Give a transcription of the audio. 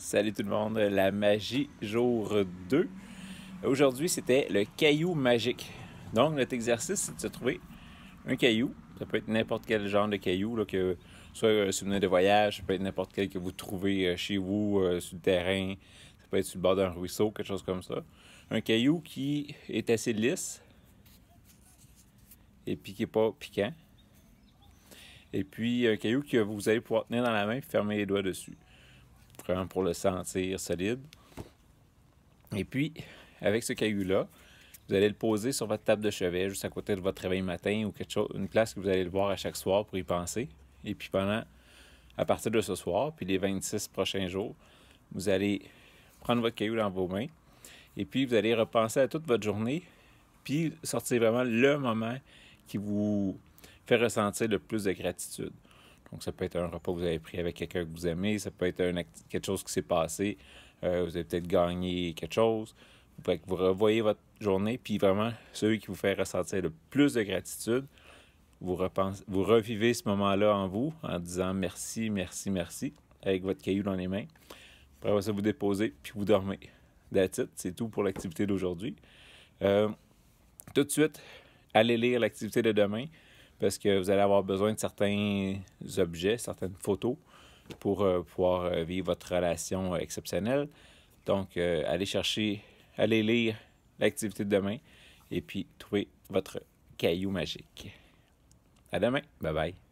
Salut tout le monde, la magie jour 2. Aujourd'hui, c'était le caillou magique. Donc, notre exercice, c'est de se trouver un caillou. Ça peut être n'importe quel genre de caillou, que soit un souvenir de voyage, ça peut être n'importe quel que vous trouvez euh, chez vous, euh, sur le terrain, ça peut être sur le bord d'un ruisseau, quelque chose comme ça. Un caillou qui est assez lisse et puis qui n'est pas piquant. Et puis un caillou que vous allez pouvoir tenir dans la main et fermer les doigts dessus pour le sentir solide. Et puis, avec ce caillou-là, vous allez le poser sur votre table de chevet, juste à côté de votre réveil matin ou quelque chose, une place que vous allez le voir à chaque soir pour y penser. Et puis pendant, à partir de ce soir, puis les 26 prochains jours, vous allez prendre votre caillou dans vos mains et puis vous allez repenser à toute votre journée, puis sortir vraiment le moment qui vous fait ressentir le plus de gratitude. Donc, ça peut être un repas que vous avez pris avec quelqu'un que vous aimez, ça peut être quelque chose qui s'est passé, euh, vous avez peut-être gagné quelque chose. Vous pouvez vous revoyez votre journée, puis vraiment, celui qui vous fait ressentir le plus de gratitude, vous, repensez, vous revivez ce moment-là en vous en disant merci, merci, merci, avec votre caillou dans les mains. Après ça, vous déposer, puis vous dormez. That's it, c'est tout pour l'activité d'aujourd'hui. Euh, tout de suite, allez lire l'activité de demain parce que vous allez avoir besoin de certains objets, certaines photos pour euh, pouvoir euh, vivre votre relation euh, exceptionnelle. Donc, allez chercher, allez lire l'activité de demain et puis trouvez votre caillou magique. À demain. Bye bye.